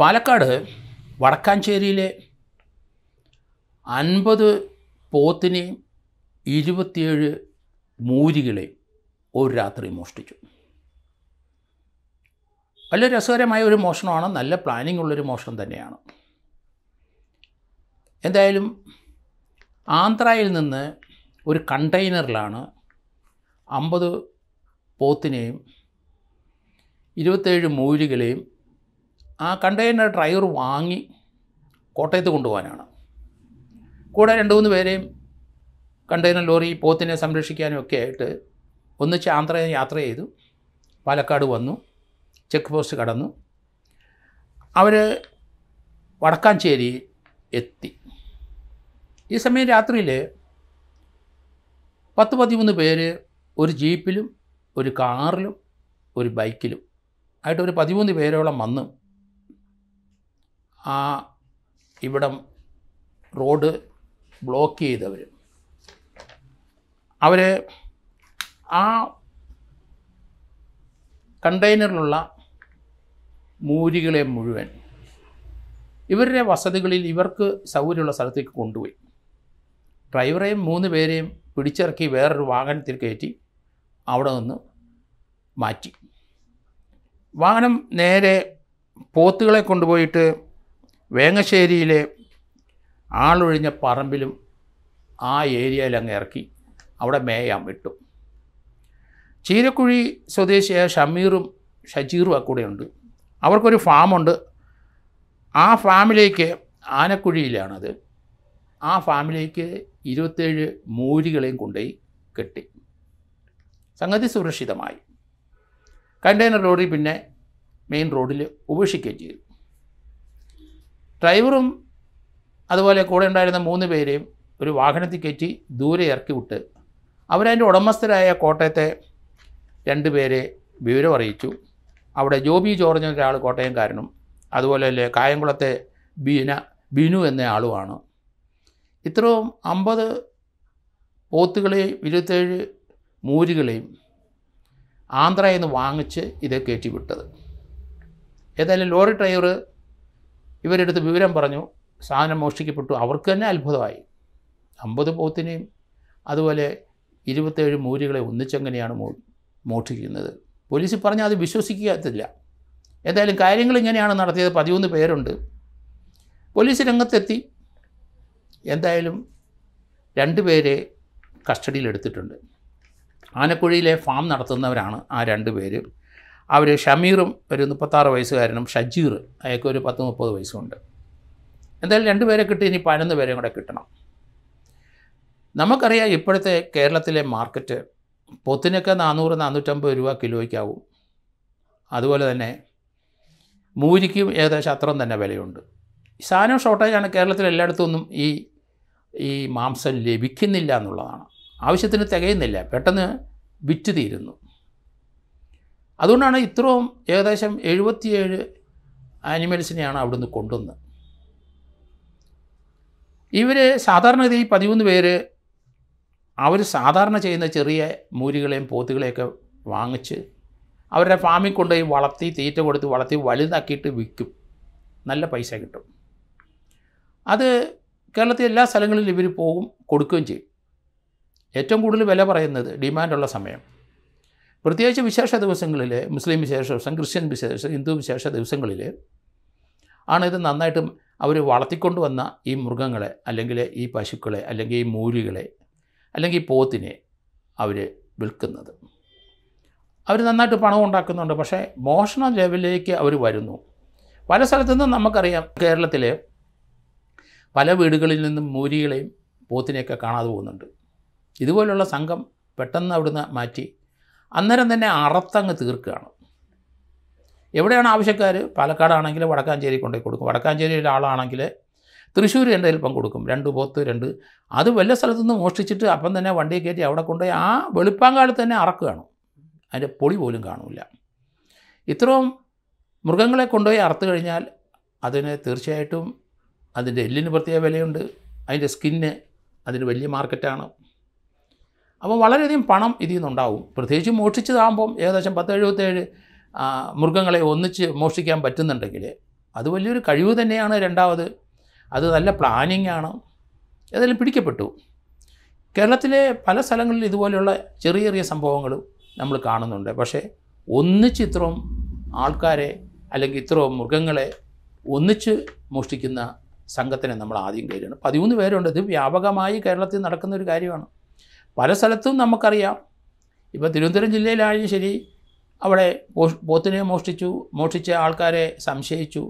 പാലക്കാട് വടക്കാഞ്ചേരിയിലെ അൻപത് പോത്തിനെയും ഇരുപത്തിയേഴ് മൂരികളെയും ഒരു രാത്രി മോഷ്ടിച്ചു വളരെ രസകരമായ ഒരു മോഷണമാണ് നല്ല പ്ലാനിംഗ് ഉള്ളൊരു മോഷണം തന്നെയാണ് എന്തായാലും ആന്ധ്രയിൽ നിന്ന് ഒരു കണ്ടെയ്നറിലാണ് അമ്പത് പോത്തിനെയും ഇരുപത്തേഴ് മൂരികളെയും ആ കണ്ടെയ്നർ ഡ്രൈവർ വാങ്ങി കോട്ടയത്ത് കൊണ്ടുപോകാനാണ് കൂടെ രണ്ട് മൂന്ന് പേരെയും കണ്ടെയ്നർ ലോറി പോത്തിനെ സംരക്ഷിക്കാനും ഒക്കെ ആയിട്ട് ഒന്നിച്ച് ആന്ധ്രയിൽ യാത്ര ചെയ്തു പാലക്കാട് വന്നു ചെക്ക് പോസ്റ്റ് കടന്നു അവർ വടക്കാഞ്ചേരി എത്തി ഈ സമയം രാത്രിയിൽ പത്ത് പതിമൂന്ന് പേര് ഒരു ജീപ്പിലും ഒരു കാറിലും ഒരു ബൈക്കിലും ആയിട്ട് ഒരു പതിമൂന്ന് പേരോളം വന്ന് ആ ഇവിടം റോഡ് ബ്ലോക്ക് ചെയ്തവർ അവർ ആ കണ്ടെയ്നറിലുള്ള മൂരികളെ മുഴുവൻ ഇവരുടെ വസതികളിൽ ഇവർക്ക് സൗകര്യമുള്ള സ്ഥലത്തേക്ക് കൊണ്ടുപോയി ഡ്രൈവറെയും മൂന്ന് പേരെയും പിടിച്ചിറക്കി വേറൊരു വാഹനത്തിൽ കയറ്റി അവിടെ നിന്ന് മാറ്റി വാഹനം നേരെ പോത്തുകളെ കൊണ്ടുപോയിട്ട് വേങ്ങശ്ശേരിയിലെ ആളൊഴിഞ്ഞ പറമ്പിലും ആ ഏരിയയിൽ അങ്ങ് ഇറക്കി അവിടെ മേയാം ഇട്ടു ചീരക്കുഴി സ്വദേശിയായ ഷമീറും ഷജീറും കൂടെയുണ്ട് അവർക്കൊരു ഫാമുണ്ട് ആ ഫാമിലേക്ക് ആനക്കുഴിയിലാണത് ആ ഫാമിലേക്ക് ഇരുപത്തേഴ് മൂരികളെയും കൊണ്ടുപോയി കെട്ടി സംഗതി സുരക്ഷിതമായി കണ്ടെയ്നർ ലോറി പിന്നെ മെയിൻ റോഡിൽ ഉപേക്ഷിക്കുകയും ചെയ്തു ഡ്രൈവറും അതുപോലെ കൂടെ ഉണ്ടായിരുന്ന മൂന്ന് പേരെയും ഒരു വാഹനത്തിൽ കയറ്റി ദൂരെ ഇറക്കി വിട്ട് അവരതിൻ്റെ ഉടമസ്ഥരായ കോട്ടയത്തെ രണ്ട് പേരെ വിവരം അറിയിച്ചു അവിടെ ജോബി ജോർജ് എന്നൊരാൾ കോട്ടയംകാരനും അതുപോലെ അല്ലേ കായംകുളത്തെ ബീന ബിനു എന്ന ആളുമാണ് ഇത്രയും അമ്പത് പോത്തുകളെയും ഇരുപത്തേഴ് മൂരുകളെയും ആന്ധ്രയിൽ നിന്ന് വാങ്ങിച്ച് ഇത് കയറ്റി വിട്ടത് ഏതായാലും ലോറി ഡ്രൈവർ ഇവരെടുത്ത് വിവരം പറഞ്ഞു സാധനം മോഷ്ടിക്കപ്പെട്ടു അവർക്ക് തന്നെ അത്ഭുതമായി അമ്പത് പോത്തിനെയും അതുപോലെ ഇരുപത്തേഴ് മൂരികളെ ഒന്നിച്ചെങ്ങനെയാണ് മോ മോഷ്ടിക്കുന്നത് പോലീസ് പറഞ്ഞാൽ അത് വിശ്വസിക്കത്തില്ല എന്തായാലും കാര്യങ്ങൾ ഇങ്ങനെയാണ് നടത്തിയത് പതിമൂന്ന് പേരുണ്ട് പോലീസ് രംഗത്തെത്തി എന്തായാലും രണ്ട് പേരെ കസ്റ്റഡിയിലെടുത്തിട്ടുണ്ട് ആനക്കുഴിയിലെ ഫാം നടത്തുന്നവരാണ് ആ രണ്ട് പേര് അവർ ഷമീറും ഒരു മുപ്പത്താറ് വയസ്സുകാരനും ഷജീർ അയാൾക്ക് ഒരു പത്ത് മുപ്പത് വയസ്സുണ്ട് എന്തായാലും രണ്ടുപേരെ കിട്ടി ഇനി പതിനൊന്ന് പേരെയും കൂടെ കിട്ടണം നമുക്കറിയാം ഇപ്പോഴത്തെ കേരളത്തിലെ മാർക്കറ്റ് പൊത്തിനൊക്കെ നാനൂറ് നാനൂറ്റമ്പത് രൂപ കിലോയ്ക്കാവും അതുപോലെ തന്നെ മൂരിക്കും ഏകദേശം അത്രയും തന്നെ വിലയുണ്ട് സാധനം ഷോർട്ടേജാണ് കേരളത്തിൽ എല്ലായിടത്തുനിന്നും ഈ ഈ മാംസം ലഭിക്കുന്നില്ല എന്നുള്ളതാണ് ആവശ്യത്തിന് തികയുന്നില്ല പെട്ടെന്ന് വിറ്റ് തീരുന്നു അതുകൊണ്ടാണ് ഇത്രയും ഏകദേശം എഴുപത്തിയേഴ് ആനിമൽസിനെയാണ് അവിടുന്ന് കൊണ്ടുവന്നത് ഇവർ സാധാരണഗതി പതിമൂന്ന് പേര് അവർ സാധാരണ ചെയ്യുന്ന ചെറിയ മൂരികളെയും പോത്തുകളെയൊക്കെ വാങ്ങിച്ച് അവരുടെ ഫാമിൽ കൊണ്ടുപോയി വളർത്തി തീറ്റ കൊടുത്ത് വളർത്തി വലുതാക്കിയിട്ട് വിൽക്കും നല്ല പൈസ കിട്ടും അത് കേരളത്തിലെ എല്ലാ സ്ഥലങ്ങളിലും ഇവർ പോകും കൊടുക്കുകയും ചെയ്യും ഏറ്റവും കൂടുതൽ വില പറയുന്നത് ഡിമാൻഡുള്ള സമയം പ്രത്യേകിച്ച് വിശേഷ ദിവസങ്ങളിൽ മുസ്ലിം വിശേഷ ദിവസം ക്രിസ്ത്യൻ വിശേഷ ഹിന്ദു വിശേഷ ദിവസങ്ങളിൽ ആണ് ഇത് നന്നായിട്ട് അവർ വളർത്തിക്കൊണ്ട് വന്ന ഈ മൃഗങ്ങളെ അല്ലെങ്കിൽ ഈ പശുക്കളെ അല്ലെങ്കിൽ ഈ മൂലികളെ അല്ലെങ്കിൽ ഈ പോത്തിനെ അവർ വിൽക്കുന്നത് അവർ നന്നായിട്ട് പണം ഉണ്ടാക്കുന്നുണ്ട് പക്ഷേ മോഷണ ലെവലിലേക്ക് അവർ വരുന്നു പല സ്ഥലത്തു നിന്നും നമുക്കറിയാം കേരളത്തിലെ പല വീടുകളിൽ നിന്നും മൂരികളെയും പോത്തിനെയൊക്കെ കാണാതെ പോകുന്നുണ്ട് ഇതുപോലുള്ള സംഘം പെട്ടെന്ന് അവിടുന്ന് മാറ്റി അന്നേരം തന്നെ അറത്തങ്ങ് തീർക്കുകയാണ് എവിടെയാണ് ആവശ്യക്കാർ പാലക്കാടാണെങ്കിൽ വടക്കാഞ്ചേരി കൊണ്ടുപോയി കൊടുക്കും വടക്കാഞ്ചേരി ഒരാളാണെങ്കിൽ തൃശ്ശൂർ എൻ്റെ കയ്യിൽ കൊടുക്കും രണ്ട് പോത്ത് രണ്ട് അത് വല്ല സ്ഥലത്തുനിന്ന് മോഷ്ടിച്ചിട്ട് അപ്പം തന്നെ വണ്ടി കയറ്റി അവിടെ കൊണ്ടുപോയി ആ വെളുപ്പാങ്കാട് തന്നെ അറക്കുകയാണ് അതിൻ്റെ പൊടി പോലും കാണില്ല ഇത്രയും മൃഗങ്ങളെ കൊണ്ടുപോയി അറുത്ത് കഴിഞ്ഞാൽ അതിന് തീർച്ചയായിട്ടും അതിൻ്റെ എല്ലിന് പ്രത്യേക വിലയുണ്ട് അതിൻ്റെ സ്കിന്ന് അതിന് വലിയ മാർക്കറ്റാണ് അപ്പോൾ വളരെയധികം പണം ഇതിൽ നിന്നുണ്ടാവും പ്രത്യേകിച്ച് മോഷിച്ചതാകുമ്പം ഏകദേശം പത്ത് എഴുപത്തേഴ് മൃഗങ്ങളെ ഒന്നിച്ച് മോഷ്ടിക്കാൻ പറ്റുന്നുണ്ടെങ്കിൽ അത് വലിയൊരു കഴിവ് തന്നെയാണ് രണ്ടാമത് അത് നല്ല പ്ലാനിങ് ആണ് ഏതായാലും പിടിക്കപ്പെട്ടു കേരളത്തിലെ പല സ്ഥലങ്ങളിൽ ഇതുപോലെയുള്ള ചെറിയ ചെറിയ സംഭവങ്ങൾ നമ്മൾ കാണുന്നുണ്ട് പക്ഷേ ഒന്നിച്ച് ഇത്രയും ആൾക്കാരെ അല്ലെങ്കിൽ ഇത്രയും മൃഗങ്ങളെ ഒന്നിച്ച് മോഷ്ടിക്കുന്ന സംഘത്തിനെ നമ്മൾ ആദ്യം കയറിയാണ് പതിമൂന്ന് പേരുണ്ട് ഇത് വ്യാപകമായി കേരളത്തിൽ നടക്കുന്ന ഒരു കാര്യമാണ് പല സ്ഥലത്തും നമുക്കറിയാം ഇപ്പോൾ തിരുവനന്തപുരം ജില്ലയിലായാലും ശരി അവിടെ പോത്തിനെ മോഷ്ടിച്ചു മോഷ്ടിച്ച ആൾക്കാരെ സംശയിച്ചു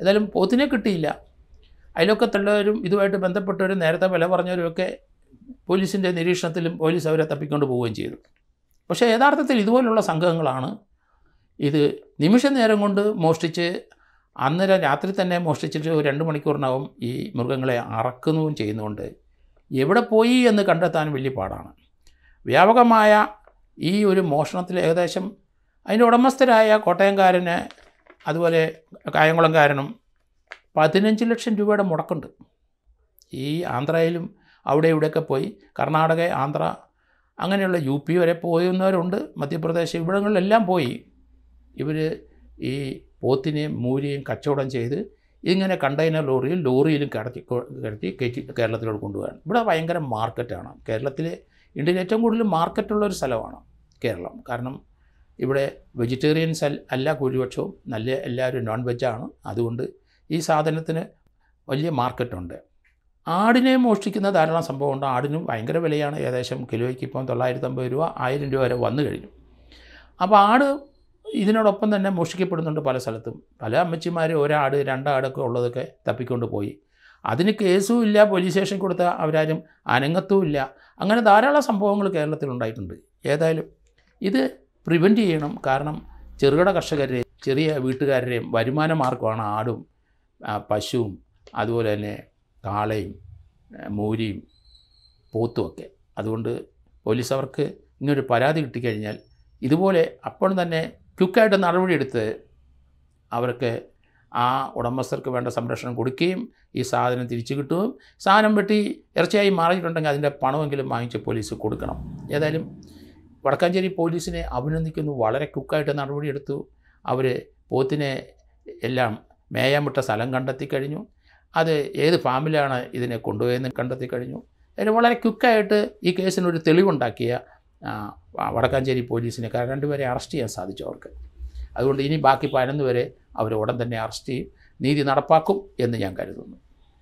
ഏതായാലും പോത്തിനെ കിട്ടിയില്ല തള്ളവരും ഇതുമായിട്ട് ബന്ധപ്പെട്ടവരും നേരത്തെ വില പറഞ്ഞവരുമൊക്കെ പോലീസിൻ്റെ നിരീക്ഷണത്തിലും പോലീസ് അവരെ തപ്പിക്കൊണ്ട് പോവുകയും ചെയ്തു പക്ഷേ യഥാർത്ഥത്തിൽ ഇതുപോലുള്ള സംഘങ്ങളാണ് ഇത് നിമിഷ നേരം കൊണ്ട് മോഷ്ടിച്ച് അന്നേരം രാത്രി തന്നെ മോഷ്ടിച്ചിട്ട് ഒരു രണ്ട് മണിക്കൂറിനകം ഈ മൃഗങ്ങളെ അറക്കുന്നതും ചെയ്യുന്നുണ്ട് എവിടെ പോയി എന്ന് കണ്ടെത്താൻ വലിയ പാടാണ് വ്യാപകമായ ഈ ഒരു മോഷണത്തിൽ ഏകദേശം അതിൻ്റെ ഉടമസ്ഥരായ കോട്ടയംകാരന് അതുപോലെ കായംകുളംകാരനും പതിനഞ്ച് ലക്ഷം രൂപയുടെ മുടക്കുണ്ട് ഈ ആന്ധ്രയിലും അവിടെ ഇവിടെയൊക്കെ പോയി കർണാടക ആന്ധ്ര അങ്ങനെയുള്ള യു പി വരെ പോയുന്നവരുണ്ട് മധ്യപ്രദേശ് ഇവിടങ്ങളിലെല്ലാം പോയി ഇവർ ഈ പോത്തിനെയും മൂരിയും കച്ചവടം ചെയ്ത് ഇങ്ങനെ കണ്ടെയ്നർ ലോറിയിൽ ലോറിയിലും കിടത്തി കിടത്തി കയറ്റി കേരളത്തിലോട്ട് കൊണ്ടുപോകാൻ ഇവിടെ ഭയങ്കര മാർക്കറ്റാണ് കേരളത്തിലെ ഇന്ത്യയിൽ ഏറ്റവും കൂടുതൽ മാർക്കറ്റുള്ളൊരു ഒരു സ്ഥലമാണ് കേരളം കാരണം ഇവിടെ വെജിറ്റേറിയൻസ് അല്ല ഭൂരിപക്ഷവും നല്ല എല്ലാവരും നോൺ വെജാണ് അതുകൊണ്ട് ഈ സാധനത്തിന് വലിയ മാർക്കറ്റുണ്ട് ആടിനെ മോഷ്ടിക്കുന്ന ധാരാളം സംഭവമുണ്ട് ആടിനും ഭയങ്കര വിലയാണ് ഏകദേശം കിലോയ്ക്ക് ഇപ്പം തൊള്ളായിരത്തി അമ്പത് രൂപ ആയിരം രൂപ വരെ വന്നു കഴിഞ്ഞു അപ്പോൾ ആട് ഇതിനോടൊപ്പം തന്നെ മോഷ്ടിക്കപ്പെടുന്നുണ്ട് പല സ്ഥലത്തും പല അമ്മച്ചിമാർ ഒരാട് രണ്ടാടൊക്കെ ഉള്ളതൊക്കെ തപ്പിക്കൊണ്ട് പോയി അതിന് കേസും ഇല്ല പോലീസ് സ്റ്റേഷൻ കൊടുത്ത അവരാരും ഇല്ല അങ്ങനെ ധാരാളം സംഭവങ്ങൾ കേരളത്തിലുണ്ടായിട്ടുണ്ട് ഏതായാലും ഇത് പ്രിവെൻറ്റ് ചെയ്യണം കാരണം ചെറുകിട കർഷകരെ ചെറിയ വീട്ടുകാരുടെയും വരുമാന മാർഗമാണ് ആടും പശുവും അതുപോലെ തന്നെ കാളയും മൂരിയും പോത്തുമൊക്കെ അതുകൊണ്ട് പോലീസ് അവർക്ക് ഇങ്ങനൊരു പരാതി കിട്ടിക്കഴിഞ്ഞാൽ ഇതുപോലെ അപ്പോൾ തന്നെ ക്വിക്കായിട്ട് നടപടിയെടുത്ത് അവർക്ക് ആ ഉടമസ്ഥർക്ക് വേണ്ട സംരക്ഷണം കൊടുക്കുകയും ഈ സാധനം തിരിച്ചു കിട്ടുകയും സാധനം വെട്ടി ഇറച്ചിയായി മാറിയിട്ടുണ്ടെങ്കിൽ അതിൻ്റെ പണമെങ്കിലും വാങ്ങിച്ച് പോലീസ് കൊടുക്കണം ഏതായാലും വടക്കാഞ്ചേരി പോലീസിനെ അഭിനന്ദിക്കുന്നു വളരെ ക്വിക്കായിട്ട് നടപടിയെടുത്തു അവർ പോത്തിനെ എല്ലാം മേയാൻ വിട്ട സ്ഥലം കണ്ടെത്തി കഴിഞ്ഞു അത് ഏത് ഫാമിലാണ് ഇതിനെ കൊണ്ടുപോയെന്ന് കണ്ടെത്തി കഴിഞ്ഞു അതിന് വളരെ ക്വിക്കായിട്ട് ഈ കേസിനൊരു തെളിവുണ്ടാക്കിയ വടക്കാഞ്ചേരി കാരണം രണ്ടുപേരെ അറസ്റ്റ് ചെയ്യാൻ സാധിച്ചു അവർക്ക് അതുകൊണ്ട് ഇനി ബാക്കി പതിനൊന്ന് പേരെ അവർ ഉടൻ തന്നെ അറസ്റ്റ് ചെയ്യും നീതി നടപ്പാക്കും എന്ന് ഞാൻ കരുതുന്നു